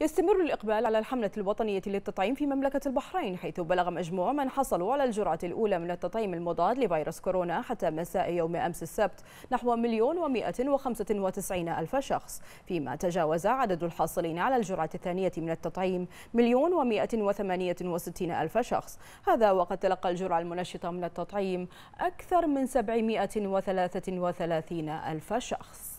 يستمر الإقبال على الحملة الوطنية للتطعيم في مملكة البحرين حيث بلغ مجموع من حصلوا على الجرعة الأولى من التطعيم المضاد لفيروس كورونا حتى مساء يوم أمس السبت نحو مليون ومائة وخمسة وتسعين ألف شخص فيما تجاوز عدد الحاصلين على الجرعة الثانية من التطعيم مليون ومائة وثمانية وستين ألف شخص هذا وقد تلقى الجرعة المنشطة من التطعيم أكثر من سبعمائة وثلاثة وثلاثين ألف شخص